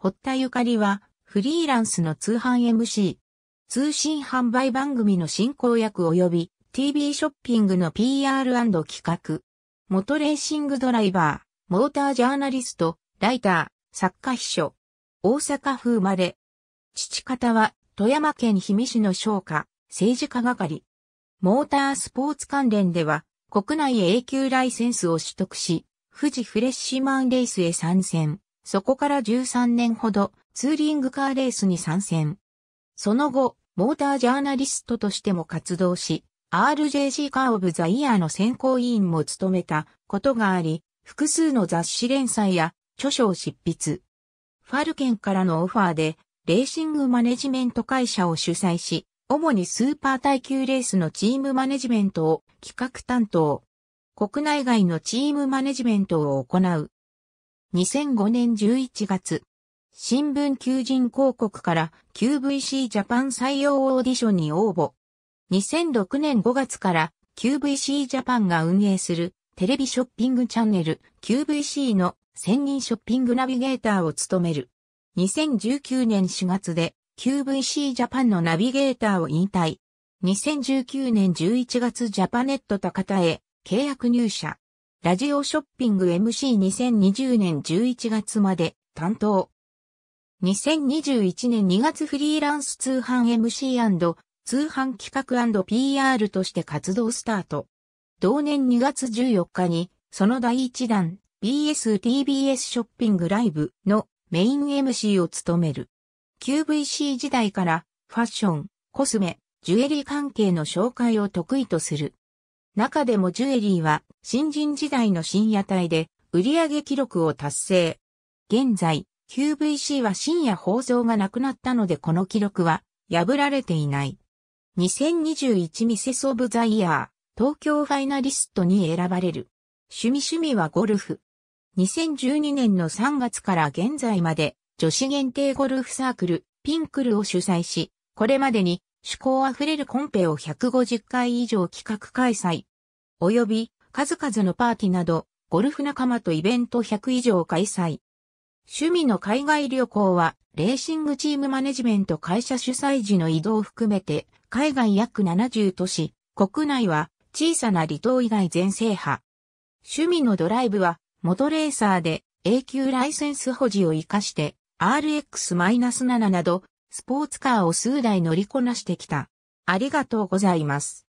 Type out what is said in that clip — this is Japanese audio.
堀田ゆかりは、フリーランスの通販 MC、通信販売番組の進行役及び TV ショッピングの PR& 企画、元レーシングドライバー、モータージャーナリスト、ライター、作家秘書、大阪府生まれ。父方は富山県氷見市の商家、政治家係。モータースポーツ関連では国内永久ライセンスを取得し、富士フレッシュマンレースへ参戦。そこから13年ほどツーリングカーレースに参戦。その後、モータージャーナリストとしても活動し、RJC カーオブザイヤーの選考委員も務めたことがあり、複数の雑誌連載や著書を執筆。ファルケンからのオファーで、レーシングマネジメント会社を主催し、主にスーパー耐久レースのチームマネジメントを企画担当。国内外のチームマネジメントを行う2005年11月、新聞求人広告から QVC ジャパン採用オーディションに応募。2006年5月から QVC ジャパンが運営するテレビショッピングチャンネル QVC の専任ショッピングナビゲーターを務める。2019年4月で QVC ジャパンのナビゲーターを引退。2019年11月ジャパネット高田へ契約入社。ラジオショッピング MC2020 年11月まで担当。2021年2月フリーランス通販 MC& 通販企画 &PR として活動スタート。同年2月14日に、その第1弾 BSTBS ショッピングライブのメイン MC を務める。QVC 時代からファッション、コスメ、ジュエリー関係の紹介を得意とする。中でもジュエリーは新人時代の深夜帯で売上記録を達成。現在、QVC は深夜放送がなくなったのでこの記録は破られていない。2021ミセスオブザイヤー、東京ファイナリストに選ばれる。趣味趣味はゴルフ。2012年の3月から現在まで女子限定ゴルフサークル、ピンクルを主催し、これまでに趣向あふれるコンペを150回以上企画開催、及び数々のパーティーなど、ゴルフ仲間とイベント100以上開催。趣味の海外旅行は、レーシングチームマネジメント会社主催時の移動を含めて、海外約70都市、国内は小さな離島以外全制覇。趣味のドライブは、元レーサーで永久ライセンス保持を活かして、RX-7 など、スポーツカーを数台乗りこなしてきた。ありがとうございます。